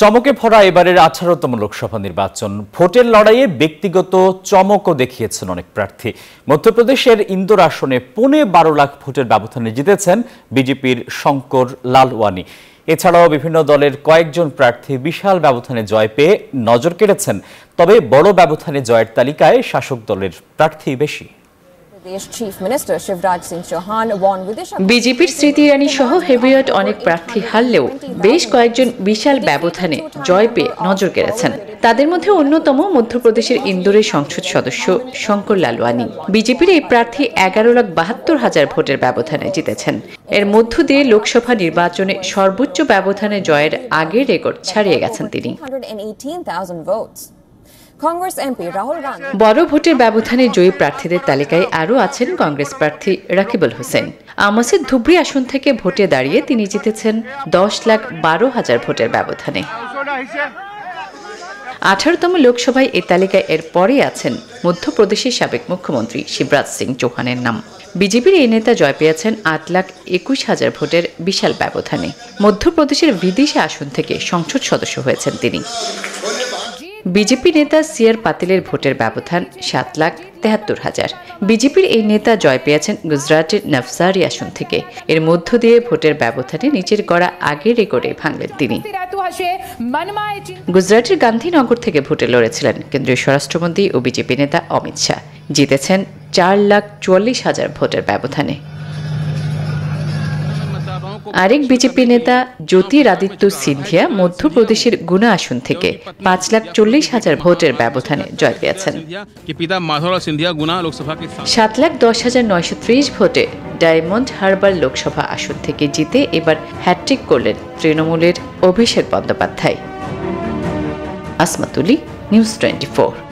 চমকে ভরা এবারের আঠারোতম লোকসভা নির্বাচন ভোটের লড়াইয়ে ব্যক্তিগত চমকও দেখিয়েছেন অনেক প্রার্থী মধ্যপ্রদেশের ইন্দোর আসনে পৌনে বারো লাখ ভোটের ব্যবধানে জিতেছেন বিজেপির শঙ্কর লালওয়ানি এছাড়াও বিভিন্ন দলের কয়েকজন প্রার্থী বিশাল ব্যবধানে জয় পেয়ে নজর কেড়েছেন তবে বড় ব্যবধানে জয়ের তালিকায় শাসক দলের প্রার্থী বেশি বিজেপির স্মৃতি ইরানি সহ হেভিওয়েট অনেক প্রার্থী হারলেও বেশ কয়েকজন বিশাল ব্যবধানে জয় পেয়ে নজর কেড়েছেন তাদের মধ্যে অন্যতম মধ্যপ্রদেশের ইন্দোরের সংসদ সদস্য শঙ্কর লালওয়ানি বিজেপির এই প্রার্থী এগারো লাখ বাহাত্তর হাজার ভোটের ব্যবধানে জিতেছেন এর মধ্য দিয়ে লোকসভা নির্বাচনে সর্বোচ্চ ব্যবধানে জয়ের আগের রেকর্ড ছাড়িয়ে গেছেন তিনি কংগ্রেস এমপি রাহুল গান্ধী বড় ভোটের ব্যবধানে জয়ী প্রার্থীদের তালিকায় আরও আছেন কংগ্রেস প্রার্থী রাকিবুল হোসেন আমাসির ধুবড়ি আসন থেকে ভোটে দাঁড়িয়ে তিনি জিতেছেন দশ লাখ বারো হাজার ভোটের ব্যবধানে আঠারোতম লোকসভায় এ তালিকায় এর পরে আছেন মধ্যপ্রদেশের সাবেক মুখ্যমন্ত্রী শিবরাজ সিং চৌহানের নাম বিজেপির এই নেতা জয় পেয়েছেন আট লাখ একুশ হাজার ভোটের বিশাল ব্যবধানে মধ্যপ্রদেশের বিদেশি আসন থেকে সংসদ সদস্য হয়েছেন তিনি বিজেপি নেতা আর পাতিলের ভোটের ব্যবধান সাত লাখ তেহাত্তর হাজার বিজেপির এই নেতা জয় পেয়েছেন গুজরাটের নফসারি আসন থেকে এর মধ্য দিয়ে ভোটের ব্যবধানে নিচের গড়া আগে রেকর্ডে ভাঙলেন তিনি গুজরাটের গান্ধীনগর থেকে ভোটে লড়েছিলেন কেন্দ্রীয় স্বরাষ্ট্রমন্ত্রী ও বিজেপি নেতা অমিত শাহ জিতেছেন চার লাখ চুয়াল্লিশ হাজার ভোটের ব্যবধানে আরেক বিজেপি নেতা জ্যোতিরাদিত্য সিন্ধিয়া মধ্যপ্রদেশের গুনা আসন থেকে পাঁচ লাখ চল্লিশ হাজার ভোটের ব্যবধানে জয় পেয়েছেন সাত লাখ দশ হাজার নয়শো ত্রিশ ভোটে ডায়মন্ড হারবার লোকসভা আসন থেকে জিতে এবার হ্যাট্রিক করলেন তৃণমূলের অভিষেক বন্দ্যোপাধ্যায় আসমাতুলি নিউজ টোয়েন্টি ফোর